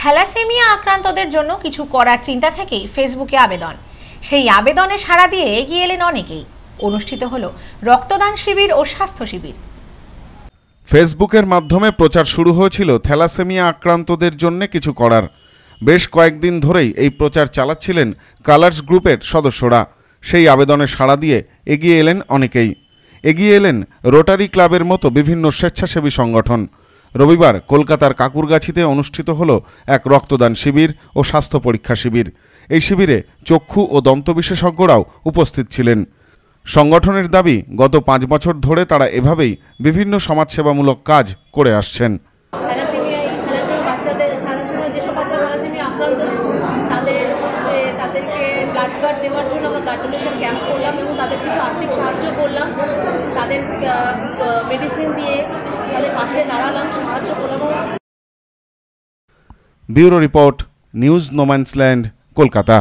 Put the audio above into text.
thalassaemia আক্রান্তদের জন্য কিছু করার চিন্তা থেকেই ফেসবুকে আবেদন সেই আবেদনে সাড়া দিয়ে এগিয়ে এলেন অনেকেই অনুষ্ঠিত হল রক্তদান শিবির ও স্বাস্থ্য শিবির ফেসবুকের মাধ্যমে প্রচার শুরু হয়েছিল থ্যালাসেমিয়া আক্রান্তদের জন্য কিছু করার বেশ কয়েকদিন ধরেই এই প্রচার চালাচ্ছিলেন কালার্স গ্রুপের সদস্যরা সেই আবেদনে সাড়া দিয়ে এগিয়ে এলেন অনেকেই এগিয়ে এলেন রোটারি ক্লাবের মতো বিভিন্ন স্বেচ্ছাসেবী সংগঠন রবিবার কলকাতার কাকুরগাছিতে অনুষ্ঠিত হল এক রক্তদান শিবির ও স্বাস্থ্য পরীক্ষা শিবির এই শিবিরে চক্ষু ও দন্ত বিশেষজ্ঞরাও উপস্থিত ছিলেন সংগঠনের দাবি গত পাঁচ বছর ধরে তারা এভাবেই বিভিন্ন সমাজসেবামূলক কাজ করে আসছেন তাদের কিছু আর্থিক সাহায্য করলাম তাদের মেডিসিন দিয়ে পাশে দাঁড়ালাম সাহায্য করলাম bureau report news no man's land Kolkata